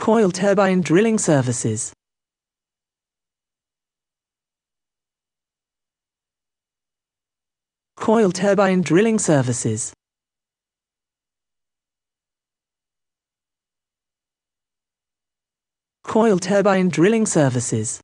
Coil turbine drilling services. Coil turbine drilling services. Coil turbine drilling services.